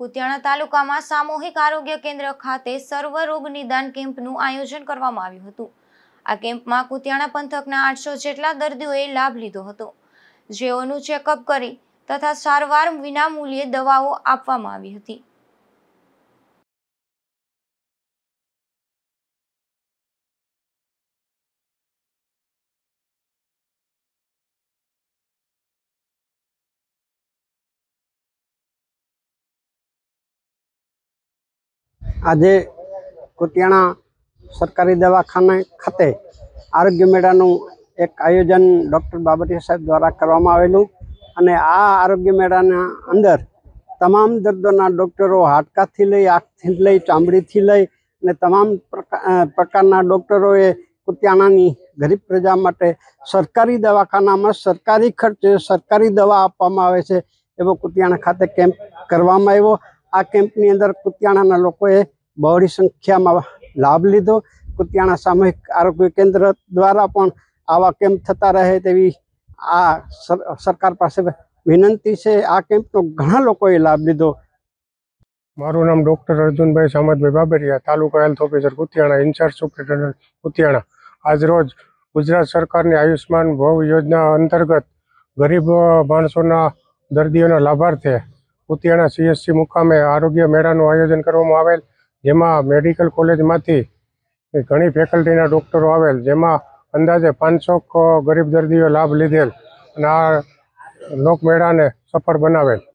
કુતિયાણા તાલુકામાં સામૂહિક આરોગ્ય કેન્દ્ર ખાતે સર્વ રોગ નિદાન કેમ્પનું આયોજન કરવામાં આવ્યું હતું આ કેમ્પમાં કુતિયાણા પંથકના આઠસો જેટલા દર્દીઓએ લાભ લીધો હતો જેઓનું ચેકઅપ કરી તથા સારવાર વિનામૂલ્યે દવાઓ આપવામાં આવી હતી આજે કુતિયાણા સરકારી દવાખાને ખાતે આરોગ્ય મેળાનું એક આયોજન ડૉક્ટર બાબરિયા સાહેબ દ્વારા કરવામાં આવેલું અને આ આરોગ્ય મેળાના અંદર તમામ દર્દોના ડૉક્ટરો હાડકાથી લઈ આંખથી લઈ ચામડીથી લઈ અને તમામ પ્રકારના ડૉક્ટરોએ કુતિયાણાની ગરીબ પ્રજા માટે સરકારી દવાખાનામાં સરકારી ખર્ચે સરકારી દવા આપવામાં આવે છે એવો કુતિયાણા ખાતે કેમ્પ કરવામાં આવ્યો આ કેમ્પની અંદર કુતિયાણાના લોકોએ બહોળી સંખ્યામાં લાભ લીધો કુતિયાણા સામૂહિક આરોગ્ય કેન્દ્ર દ્વારા પણ આવા કેમ્પ થતા રહે તેવી આ સરકાર પાસે વિનંતી છે આ કેમ્પનો ઘણા લોકોએ લાભ લીધો મારું નામ doctor Arjunbhai Samatbhai Babariya taluka health officer Kutiyana incharge superintendent Kutiyana રોજ ગુજરાત સરકારની આયુષ્યમાન ભવ યોજના અંતર્ગત ગરીબ માણસોના દર્દીઓના લાભાર્થે કુતિયાણા સીએસસી મુકામે આરોગ્ય મેળાનું આયોજન કરવામાં આવેલ જેમાં મેડિકલ કોલેજમાંથી ઘણી ફેકલ્ટીના ડૉક્ટરો આવેલ જેમાં અંદાજે પાંચસો ગરીબ દર્દીઓ લાભ લીધેલ અને આ લોકમેળાને સફળ બનાવેલ